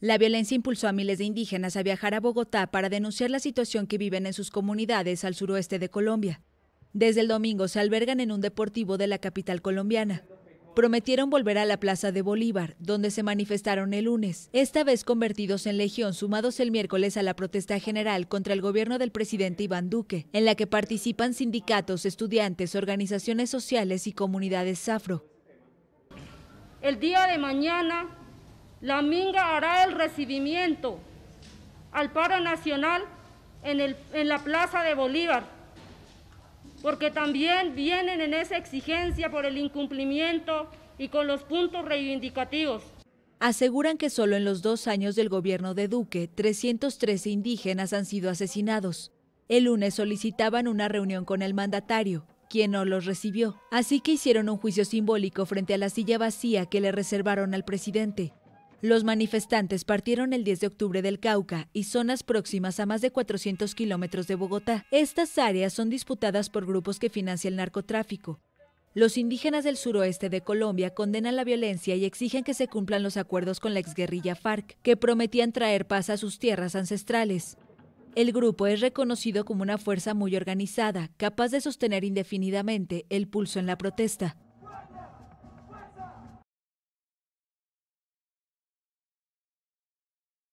La violencia impulsó a miles de indígenas a viajar a Bogotá para denunciar la situación que viven en sus comunidades al suroeste de Colombia. Desde el domingo se albergan en un deportivo de la capital colombiana. Prometieron volver a la Plaza de Bolívar, donde se manifestaron el lunes, esta vez convertidos en legión, sumados el miércoles a la protesta general contra el gobierno del presidente Iván Duque, en la que participan sindicatos, estudiantes, organizaciones sociales y comunidades afro. El día de mañana la Minga hará el recibimiento al paro nacional en, la Plaza de Bolívar, porque también vienen en esa exigencia por el incumplimiento y con los puntos reivindicativos aseguran que solo en los dos años del gobierno de Duque, 313 indígenas han sido asesinados. El lunes solicitaban una reunión con el mandatario, quien no los recibió, así que hicieron un juicio simbólico frente a la silla vacía que le reservaron al presidente. Los manifestantes partieron el 10 de octubre del Cauca y zonas próximas a más de 400 kilómetros de Bogotá. Estas áreas son disputadas por grupos que financian el narcotráfico. Los indígenas del suroeste de Colombia condenan la violencia y exigen que se cumplan los acuerdos con la exguerrilla FARC, que prometían traer paz a sus tierras ancestrales. El grupo es reconocido como una fuerza muy organizada, capaz de sostener indefinidamente el pulso en la protesta.